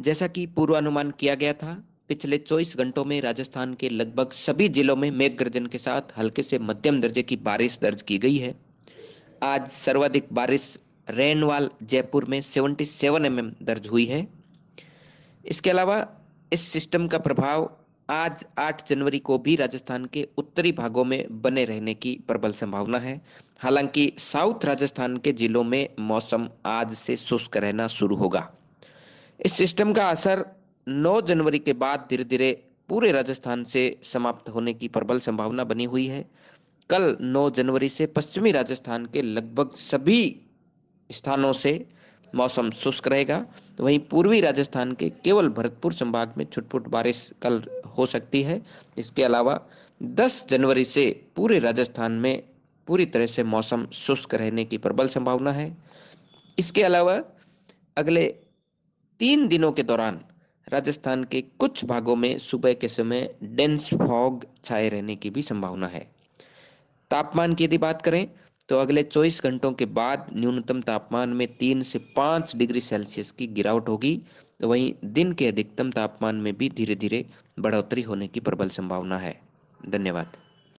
जैसा कि पूर्वानुमान किया गया था पिछले 24 घंटों में राजस्थान के लगभग सभी जिलों में मेघ गर्जन के साथ हल्के से मध्यम दर्जे की बारिश दर्ज की गई है आज सर्वाधिक बारिश रेनवाल जयपुर में 77 सेवन mm दर्ज हुई है इसके अलावा इस सिस्टम का प्रभाव आज 8 जनवरी को भी राजस्थान के उत्तरी भागों में बने रहने की प्रबल संभावना है हालांकि साउथ राजस्थान के जिलों में मौसम आज से शुष्क रहना शुरू होगा इस सिस्टम का असर 9 जनवरी के बाद धीरे धीरे पूरे राजस्थान से समाप्त होने की प्रबल संभावना बनी हुई है कल 9 जनवरी से पश्चिमी राजस्थान के लगभग सभी स्थानों से मौसम शुष्क रहेगा वहीं पूर्वी राजस्थान के केवल भरतपुर संभाग में छुटपुट बारिश कल हो सकती है इसके अलावा 10 जनवरी से पूरे राजस्थान में पूरी तरह से मौसम शुष्क रहने की प्रबल संभावना है इसके अलावा अगले तीन दिनों के दौरान राजस्थान के कुछ भागों में सुबह के समय डेंस फॉग छाए रहने की भी संभावना है तापमान की यदि बात करें तो अगले 24 घंटों के बाद न्यूनतम तापमान में तीन से पाँच डिग्री सेल्सियस की गिरावट होगी वहीं दिन के अधिकतम तापमान में भी धीरे धीरे बढ़ोतरी होने की प्रबल संभावना है धन्यवाद